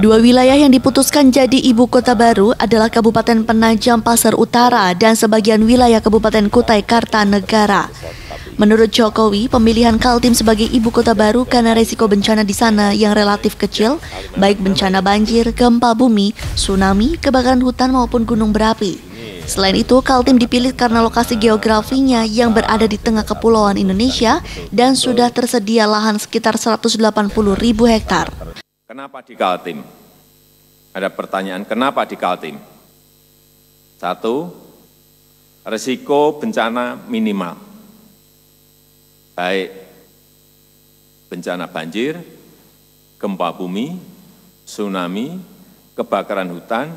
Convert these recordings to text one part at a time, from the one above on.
Dua wilayah yang diputuskan jadi ibu kota baru adalah Kabupaten Penajam Pasar Utara dan sebagian wilayah Kabupaten Kutai Kartanegara. Menurut Jokowi, pemilihan Kaltim sebagai ibu kota baru karena resiko bencana di sana yang relatif kecil, baik bencana banjir, gempa bumi, tsunami, kebakaran hutan maupun gunung berapi. Selain itu, Kaltim dipilih karena lokasi geografinya yang berada di tengah kepulauan Indonesia dan sudah tersedia lahan sekitar 180 ribu hektar. Kenapa di Kaltim? Ada pertanyaan, kenapa di Kaltim? Satu, resiko bencana minimal. Baik bencana banjir, gempa bumi, tsunami, kebakaran hutan,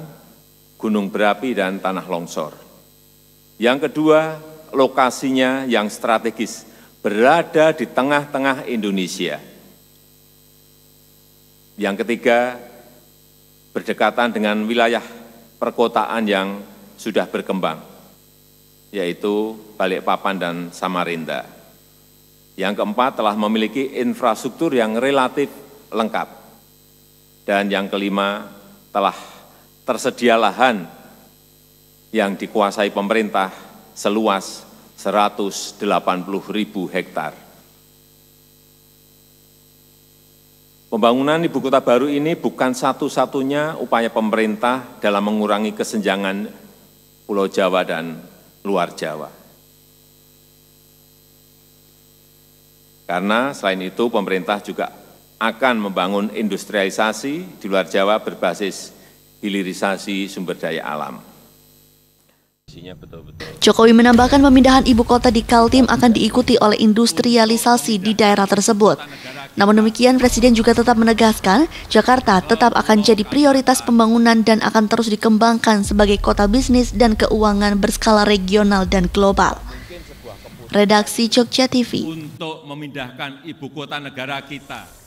gunung berapi, dan tanah longsor. Yang kedua, lokasinya yang strategis, berada di tengah-tengah Indonesia – yang ketiga, berdekatan dengan wilayah perkotaan yang sudah berkembang, yaitu Balikpapan dan Samarinda. Yang keempat, telah memiliki infrastruktur yang relatif lengkap. Dan yang kelima, telah tersedia lahan yang dikuasai pemerintah seluas 180 ribu hektare. Pembangunan ibu kota baru ini bukan satu-satunya upaya pemerintah dalam mengurangi kesenjangan Pulau Jawa dan luar Jawa. Karena selain itu pemerintah juga akan membangun industrialisasi di luar Jawa berbasis hilirisasi sumber daya alam. Jokowi menambahkan pemindahan ibu kota di Kaltim akan diikuti oleh industrialisasi di daerah tersebut. Namun demikian, Presiden juga tetap menegaskan Jakarta tetap akan jadi prioritas pembangunan dan akan terus dikembangkan sebagai kota bisnis dan keuangan berskala regional dan global. Redaksi Jogja TV. Untuk memindahkan ibu kota negara kita